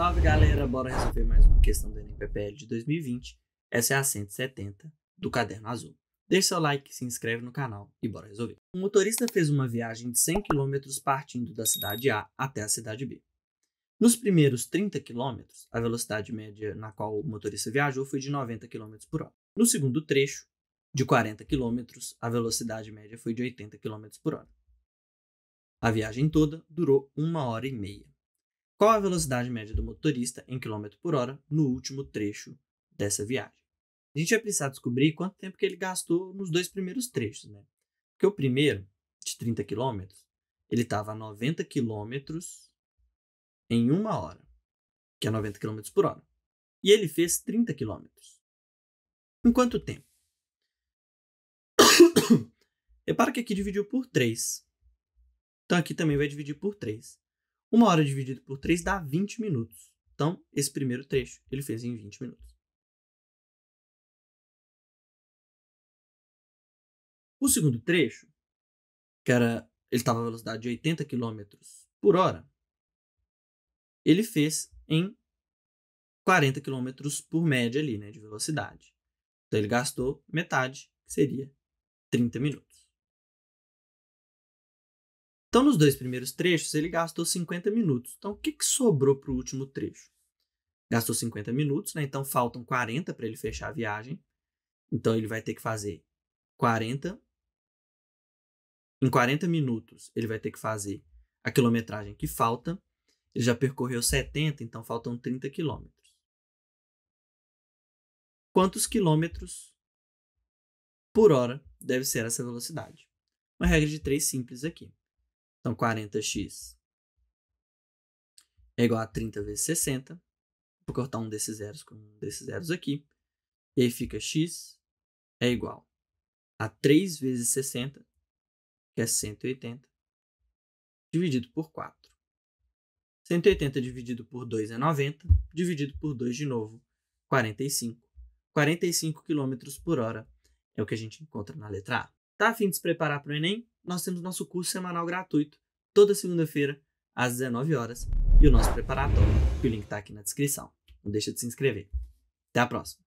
Salve galera, bora resolver mais uma questão do PPL de 2020. Essa é a 170 do Caderno Azul. Deixe seu like, se inscreve no canal e bora resolver. O motorista fez uma viagem de 100 km partindo da cidade A até a cidade B. Nos primeiros 30 km, a velocidade média na qual o motorista viajou foi de 90 km por hora. No segundo trecho, de 40 km, a velocidade média foi de 80 km por hora. A viagem toda durou uma hora e meia. Qual a velocidade média do motorista em quilômetro por hora no último trecho dessa viagem? A gente vai precisar descobrir quanto tempo que ele gastou nos dois primeiros trechos, né? Porque o primeiro, de 30 km, ele estava a 90 km em uma hora, que é 90 km por hora. E ele fez 30 km. Em quanto tempo? Repara que aqui dividiu por 3. Então aqui também vai dividir por 3. Uma hora dividido por 3 dá 20 minutos. Então, esse primeiro trecho ele fez em 20 minutos. O segundo trecho, que era ele estava a velocidade de 80 km por hora, ele fez em 40 km por média ali, né, de velocidade. Então ele gastou metade, que seria 30 minutos. Então, nos dois primeiros trechos, ele gastou 50 minutos. Então, o que, que sobrou para o último trecho? Gastou 50 minutos, né? então faltam 40 para ele fechar a viagem. Então, ele vai ter que fazer 40. Em 40 minutos, ele vai ter que fazer a quilometragem que falta. Ele já percorreu 70, então faltam 30 quilômetros. Quantos quilômetros por hora deve ser essa velocidade? Uma regra de três simples aqui. Então, 40x é igual a 30 vezes 60. Vou cortar um desses zeros com um desses zeros aqui. E aí fica x é igual a 3 vezes 60, que é 180, dividido por 4. 180 dividido por 2 é 90, dividido por 2 de novo, 45. 45 km por hora é o que a gente encontra na letra A. Tá a fim de se preparar para o Enem? nós temos nosso curso semanal gratuito, toda segunda-feira, às 19 horas, e o nosso preparatório, que o link está aqui na descrição. Não deixa de se inscrever. Até a próxima!